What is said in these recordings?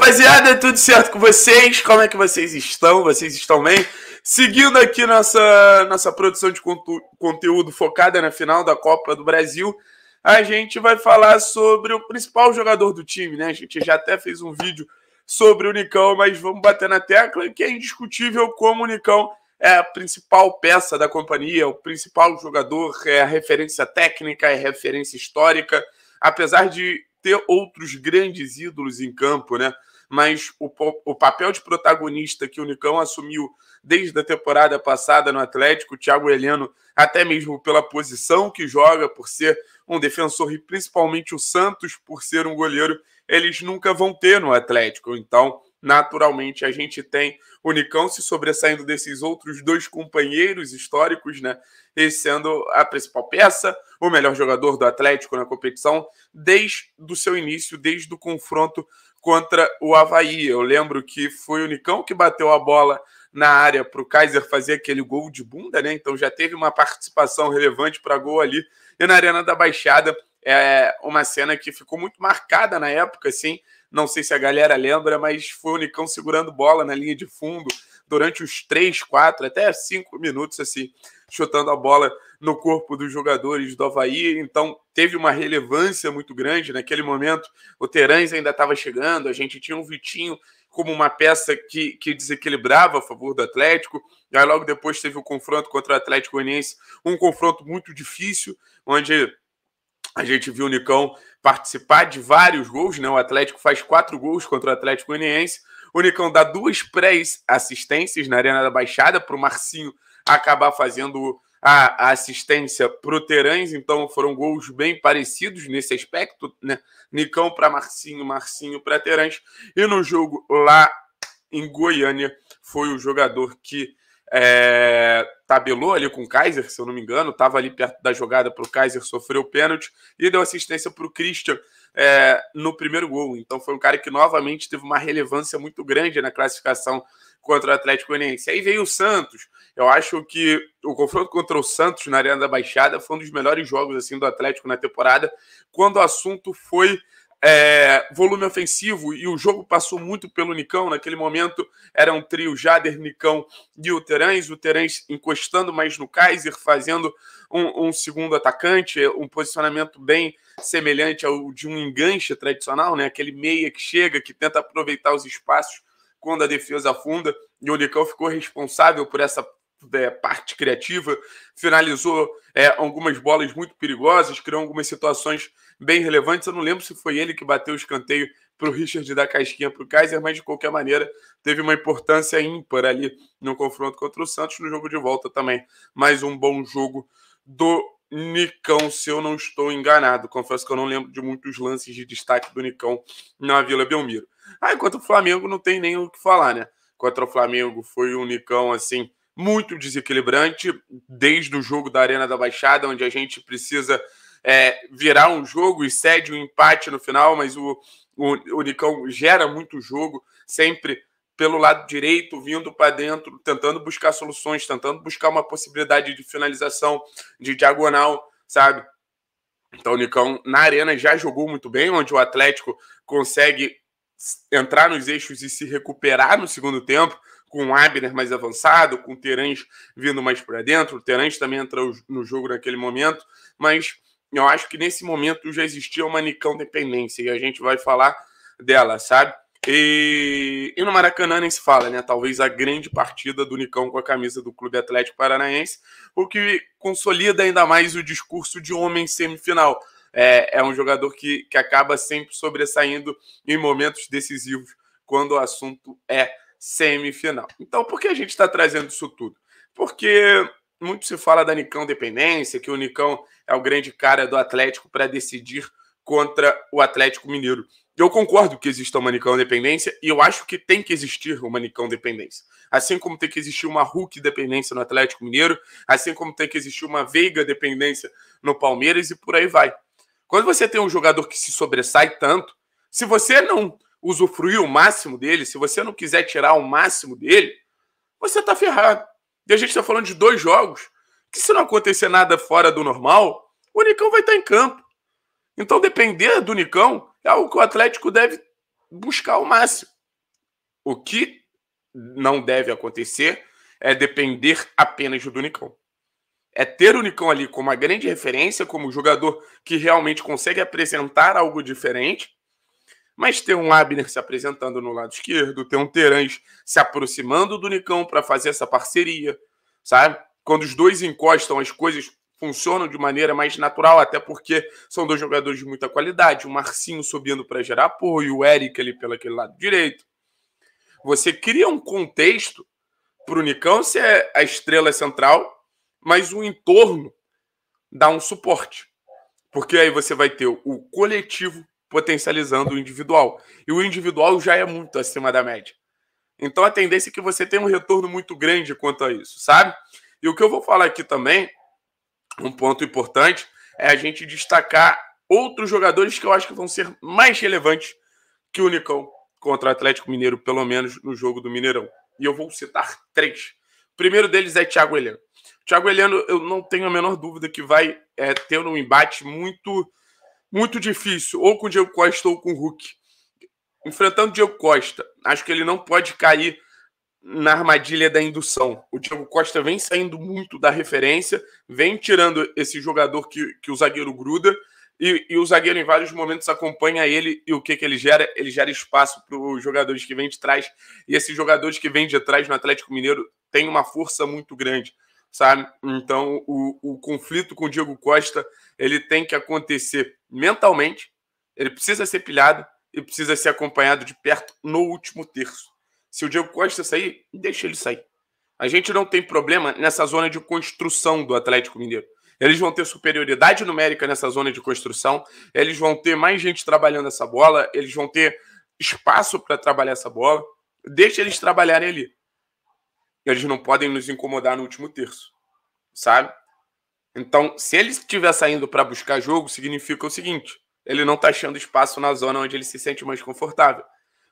rapaziada, é tudo certo com vocês? Como é que vocês estão? Vocês estão bem? Seguindo aqui nossa, nossa produção de conteúdo focada na final da Copa do Brasil, a gente vai falar sobre o principal jogador do time, né? A gente já até fez um vídeo sobre o Nicão, mas vamos bater na tecla que é indiscutível como o Nicão é a principal peça da companhia, o principal jogador, é a referência técnica, é a referência histórica, apesar de ter outros grandes ídolos em campo, né? mas o, o papel de protagonista que o Nicão assumiu desde a temporada passada no Atlético, o Thiago Heleno, até mesmo pela posição que joga, por ser um defensor e principalmente o Santos, por ser um goleiro, eles nunca vão ter no Atlético. Então, naturalmente a gente tem o Nicão se sobressaindo desses outros dois companheiros históricos, né? sendo a principal peça, o melhor jogador do Atlético na competição desde o seu início, desde o confronto contra o Havaí. Eu lembro que foi o Nicão que bateu a bola na área para o Kaiser fazer aquele gol de bunda, né? Então já teve uma participação relevante para gol ali. E na Arena da Baixada, é uma cena que ficou muito marcada na época, assim. Não sei se a galera lembra, mas foi o Nicão segurando bola na linha de fundo durante os três, quatro, até cinco minutos, assim, chutando a bola no corpo dos jogadores do Havaí. Então, teve uma relevância muito grande. Naquele momento, o Terãs ainda estava chegando, a gente tinha um Vitinho como uma peça que, que desequilibrava a favor do Atlético. E aí, logo depois, teve o confronto contra o Atlético Goianiense, um confronto muito difícil, onde a gente viu o Nicão participar de vários gols, né? O Atlético faz quatro gols contra o Atlético Goianiense. O Nicão dá duas pré-assistências na Arena da Baixada para o Marcinho acabar fazendo a, a assistência para o Terãs. Então foram gols bem parecidos nesse aspecto, né? Nicão para Marcinho, Marcinho para Terãs. E no jogo lá em Goiânia foi o jogador que é, tabelou ali com o Kaiser, se eu não me engano, estava ali perto da jogada para o Kaiser, sofreu pênalti e deu assistência para o Christian é, no primeiro gol. Então foi um cara que novamente teve uma relevância muito grande na classificação contra o Atlético Goianiense. Aí veio o Santos. Eu acho que o confronto contra o Santos na Arena da Baixada foi um dos melhores jogos assim do Atlético na temporada, quando o assunto foi é, volume ofensivo e o jogo passou muito pelo Nicão. Naquele momento era um trio Jader, Nicão e o Terãs. O Terãs encostando mais no Kaiser, fazendo um, um, segundo atacante, um posicionamento bem semelhante ao de um enganche tradicional, né? aquele meia que chega, que tenta aproveitar os espaços quando a defesa afunda. E o Nicão ficou responsável por essa é, parte criativa, finalizou é, algumas bolas muito perigosas, criou algumas situações bem relevantes. Eu não lembro se foi ele que bateu o escanteio para o Richard da casquinha para o Kaiser, mas de qualquer maneira teve uma importância ímpar ali no confronto contra o Santos, no jogo de volta também. Mais um bom jogo do Nicão, se eu não estou enganado. Confesso que eu não lembro de muitos lances de destaque do Nicão na Vila Belmiro. Ah, enquanto o Flamengo não tem nem o que falar, né? Contra o Flamengo foi um Nicão assim muito desequilibrante desde o jogo da Arena da Baixada, onde a gente precisa é, virar um jogo e cede um empate no final, mas o, o, o Nicão gera muito jogo, sempre pelo lado direito, vindo para dentro, tentando buscar soluções, tentando buscar uma possibilidade de finalização, de diagonal, sabe? Então o Nicão na arena já jogou muito bem, onde o Atlético consegue entrar nos eixos e se recuperar no segundo tempo com Abner mais avançado, com Terãs vindo mais para dentro. O Terãs também entra no jogo naquele momento, mas eu acho que nesse momento já existia uma Nicão dependência e a gente vai falar dela, sabe? E, e no Maracanã nem se fala, né? Talvez a grande partida do Nicão com a camisa do Clube Atlético Paranaense, o que consolida ainda mais o discurso de homem semifinal. É, é um jogador que, que acaba sempre sobressaindo em momentos decisivos quando o assunto é semifinal. Então, por que a gente está trazendo isso tudo? Porque muito se fala da Nicão dependência, que o Nicão é o grande cara do Atlético para decidir contra o Atlético Mineiro. Eu concordo que exista uma Nicão dependência e eu acho que tem que existir uma Nicão dependência. Assim como tem que existir uma Hulk dependência no Atlético Mineiro, assim como tem que existir uma Veiga dependência no Palmeiras e por aí vai. Quando você tem um jogador que se sobressai tanto, se você não usufruir o máximo dele, se você não quiser tirar o máximo dele, você está ferrado. E a gente está falando de dois jogos que, se não acontecer nada fora do normal, o Nicão vai estar tá em campo. Então, depender do Nicão é algo que o Atlético deve buscar ao máximo. O que não deve acontecer é depender apenas do Nicão. É ter o Nicão ali como uma grande referência, como um jogador que realmente consegue apresentar algo diferente, mas ter um Abner se apresentando no lado esquerdo, ter um Terãs se aproximando do Nicão para fazer essa parceria, sabe? Quando os dois encostam, as coisas funcionam de maneira mais natural, até porque são dois jogadores de muita qualidade. O Marcinho subindo para gerar apoio, o Eric ali pelo aquele lado direito. Você cria um contexto para o Nicão ser a estrela central, mas o entorno dá um suporte. Porque aí você vai ter o coletivo potencializando o individual. E o individual já é muito acima da média. Então a tendência é que você tenha um retorno muito grande quanto a isso, sabe? E o que eu vou falar aqui também, um ponto importante, é a gente destacar outros jogadores que eu acho que vão ser mais relevantes que o Unicão contra o Atlético Mineiro, pelo menos no jogo do Mineirão. E eu vou citar três. O primeiro deles é Thiago Heleno. Thiago Heleno, eu não tenho a menor dúvida que vai é, ter um embate muito muito difícil, ou com o Diego Costa ou com o Hulk. Enfrentando o Diego Costa, acho que ele não pode cair na armadilha da indução. O Diego Costa vem saindo muito da referência, vem tirando esse jogador que, que o zagueiro gruda, e, e o zagueiro em vários momentos acompanha ele, e o que, que ele gera? Ele gera espaço para os jogadores que vêm de trás, e esses jogadores que vêm de trás no Atlético Mineiro têm uma força muito grande sabe? Então, o, o conflito com o Diego Costa, ele tem que acontecer mentalmente, ele precisa ser pilhado e precisa ser acompanhado de perto no último terço. Se o Diego Costa sair, deixa ele sair. A gente não tem problema nessa zona de construção do Atlético Mineiro. Eles vão ter superioridade numérica nessa zona de construção, eles vão ter mais gente trabalhando essa bola, eles vão ter espaço para trabalhar essa bola. Deixa eles trabalharem ali eles não podem nos incomodar no último terço, sabe? Então, se ele estiver saindo para buscar jogo, significa o seguinte: ele não está achando espaço na zona onde ele se sente mais confortável.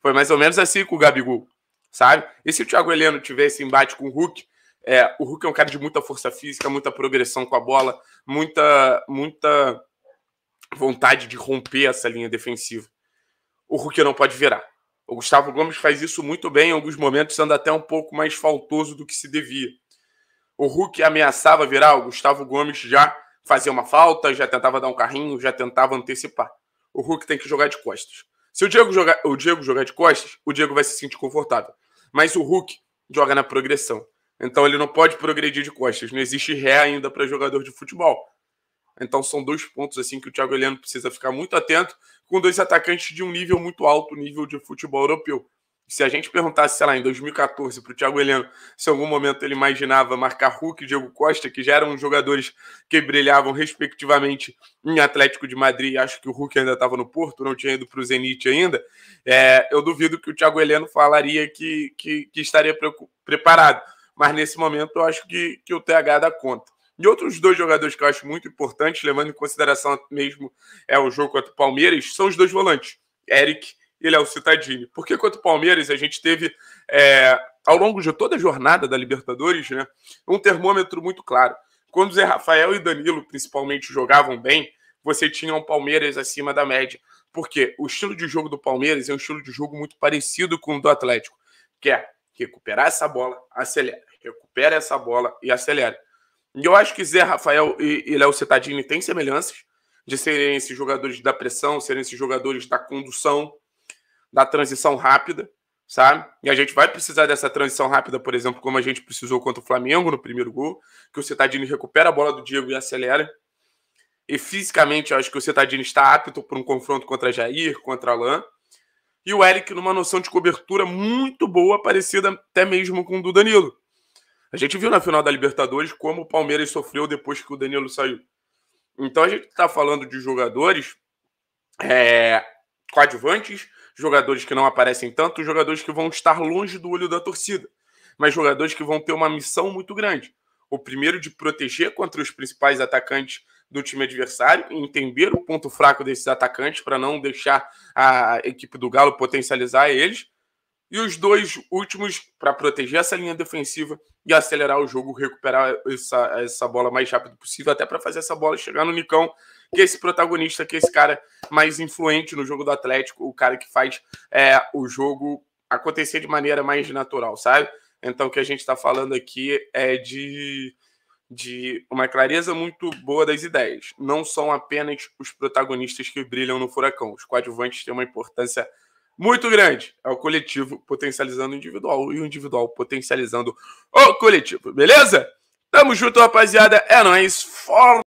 Foi mais ou menos assim com o Gabigol, sabe? E se o Thiago Heleno tiver esse embate com o Hulk, é, o Hulk é um cara de muita força física, muita progressão com a bola, muita, muita vontade de romper essa linha defensiva. O Hulk não pode virar. O Gustavo Gomes faz isso muito bem, em alguns momentos anda até um pouco mais faltoso do que se devia. O Hulk ameaçava virar, o Gustavo Gomes já fazia uma falta, já tentava dar um carrinho, já tentava antecipar. O Hulk tem que jogar de costas. Se o Diego jogar, o Diego jogar de costas, o Diego vai se sentir confortável. Mas o Hulk joga na progressão. Então ele não pode progredir de costas. Não existe ré ainda para jogador de futebol. Então são dois pontos assim que o Thiago Heleno precisa ficar muito atento com dois atacantes de um nível muito alto, nível de futebol europeu. Se a gente perguntasse, sei lá, em 2014 para o Thiago Heleno, se em algum momento ele imaginava marcar Hulk e Diego Costa, que já eram jogadores que brilhavam respectivamente em Atlético de Madrid, acho que o Hulk ainda estava no Porto, não tinha ido para o Zenit ainda, é, eu duvido que o Thiago Heleno falaria que, que, que estaria pre preparado. Mas nesse momento eu acho que, que o TH dá conta. E outros dois jogadores que eu acho muito importantes, levando em consideração mesmo é o jogo contra o Palmeiras, são os dois volantes, Eric e Léo Citadini. Porque contra o Palmeiras a gente teve, é, ao longo de toda a jornada da Libertadores, né, um termômetro muito claro. Quando Zé Rafael e Danilo, principalmente, jogavam bem, você tinha um Palmeiras acima da média. Porque o estilo de jogo do Palmeiras é um estilo de jogo muito parecido com o do Atlético, que é recuperar essa bola, acelera, recupera essa bola e acelera. E eu acho que Zé Rafael e, e Léo Cetadini têm semelhanças de serem esses jogadores da pressão, serem esses jogadores da condução, da transição rápida, sabe? E a gente vai precisar dessa transição rápida, por exemplo, como a gente precisou contra o Flamengo no primeiro gol, que o Cetadini recupera a bola do Diego e acelera. E fisicamente, eu acho que o Cetadini está apto para um confronto contra Jair, contra Alain. E o Eric numa noção de cobertura muito boa, parecida até mesmo com o do Danilo. A gente viu na final da Libertadores como o Palmeiras sofreu depois que o Danilo saiu. Então a gente está falando de jogadores é, coadjuvantes, jogadores que não aparecem tanto, jogadores que vão estar longe do olho da torcida, mas jogadores que vão ter uma missão muito grande. O primeiro de proteger contra os principais atacantes do time adversário, entender o ponto fraco desses atacantes para não deixar a equipe do Galo potencializar eles. E os dois últimos para proteger essa linha defensiva e acelerar o jogo, recuperar essa, essa bola mais rápido possível, até para fazer essa bola chegar no Nicão, que é esse protagonista, que é esse cara mais influente no jogo do Atlético, o cara que faz é, o jogo acontecer de maneira mais natural, sabe? Então, o que a gente está falando aqui é de, de uma clareza muito boa das ideias. Não são apenas os protagonistas que brilham no furacão, os coadjuvantes têm uma importância muito grande. É o coletivo potencializando o individual e o individual potencializando o coletivo, beleza? Tamo junto, rapaziada. É nóis. Forte.